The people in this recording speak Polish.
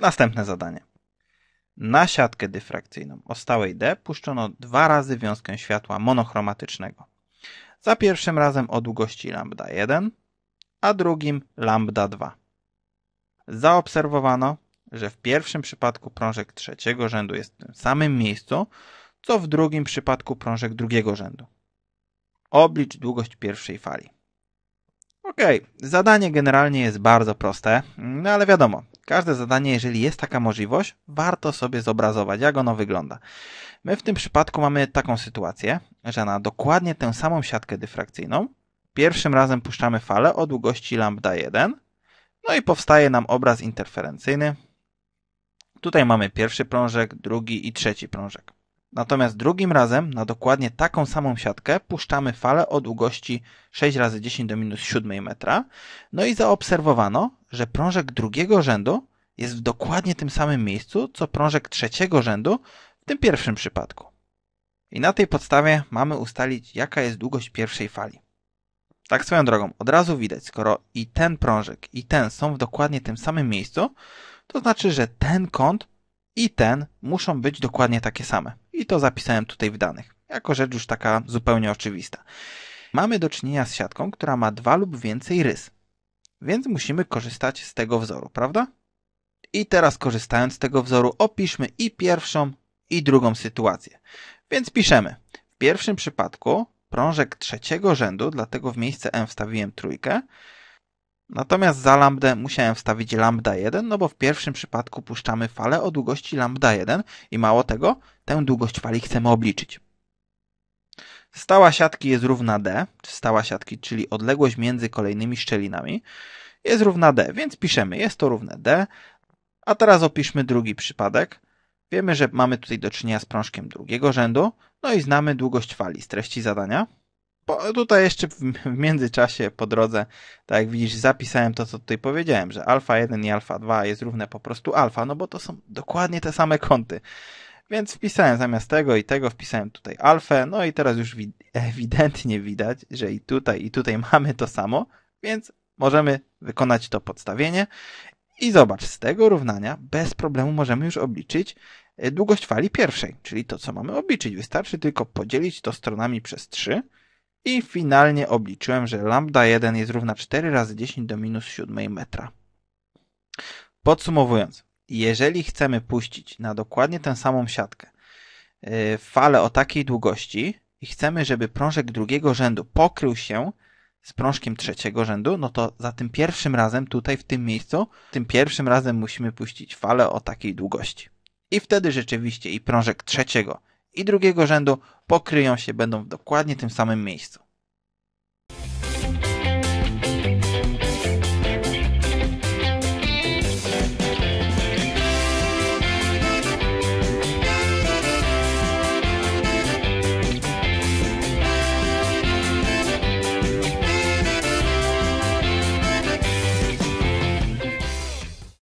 Następne zadanie. Na siatkę dyfrakcyjną o stałej D puszczono dwa razy wiązkę światła monochromatycznego. Za pierwszym razem o długości lambda 1, a drugim lambda 2. Zaobserwowano, że w pierwszym przypadku prążek trzeciego rzędu jest w tym samym miejscu, co w drugim przypadku prążek drugiego rzędu. Oblicz długość pierwszej fali. Ok, zadanie generalnie jest bardzo proste, no ale wiadomo, Każde zadanie, jeżeli jest taka możliwość, warto sobie zobrazować, jak ono wygląda. My w tym przypadku mamy taką sytuację, że na dokładnie tę samą siatkę dyfrakcyjną pierwszym razem puszczamy falę o długości lambda 1, no i powstaje nam obraz interferencyjny. Tutaj mamy pierwszy prążek, drugi i trzeci prążek. Natomiast drugim razem na dokładnie taką samą siatkę puszczamy falę o długości 6 razy 10 do minus 7 metra. No i zaobserwowano, że prążek drugiego rzędu jest w dokładnie tym samym miejscu, co prążek trzeciego rzędu w tym pierwszym przypadku. I na tej podstawie mamy ustalić, jaka jest długość pierwszej fali. Tak swoją drogą, od razu widać, skoro i ten prążek, i ten są w dokładnie tym samym miejscu, to znaczy, że ten kąt i ten muszą być dokładnie takie same i to zapisałem tutaj w danych, jako rzecz już taka zupełnie oczywista. Mamy do czynienia z siatką, która ma dwa lub więcej rys, więc musimy korzystać z tego wzoru, prawda? I teraz korzystając z tego wzoru opiszmy i pierwszą, i drugą sytuację. Więc piszemy. W pierwszym przypadku prążek trzeciego rzędu, dlatego w miejsce m wstawiłem trójkę, Natomiast za lambdę musiałem wstawić lambda 1, no bo w pierwszym przypadku puszczamy falę o długości lambda 1 i mało tego, tę długość fali chcemy obliczyć. Stała siatki jest równa d, stała siatki, czyli odległość między kolejnymi szczelinami, jest równa d, więc piszemy, jest to równe d. A teraz opiszmy drugi przypadek. Wiemy, że mamy tutaj do czynienia z prążkiem drugiego rzędu, no i znamy długość fali z treści zadania po, tutaj jeszcze w, w międzyczasie, po drodze, tak jak widzisz, zapisałem to, co tutaj powiedziałem, że alfa 1 i alfa 2 jest równe po prostu alfa, no bo to są dokładnie te same kąty. Więc wpisałem zamiast tego i tego, wpisałem tutaj alfę, no i teraz już wi ewidentnie widać, że i tutaj, i tutaj mamy to samo, więc możemy wykonać to podstawienie i zobacz, z tego równania bez problemu możemy już obliczyć e, długość fali pierwszej, czyli to, co mamy obliczyć. Wystarczy tylko podzielić to stronami przez 3, i finalnie obliczyłem, że lambda 1 jest równa 4 razy 10 do minus 7 metra. Podsumowując, jeżeli chcemy puścić na dokładnie tę samą siatkę y, falę o takiej długości i chcemy, żeby prążek drugiego rzędu pokrył się z prążkiem trzeciego rzędu, no to za tym pierwszym razem tutaj w tym miejscu, tym pierwszym razem musimy puścić falę o takiej długości. I wtedy rzeczywiście i prążek trzeciego i drugiego rzędu pokryją się, będą w dokładnie tym samym miejscu.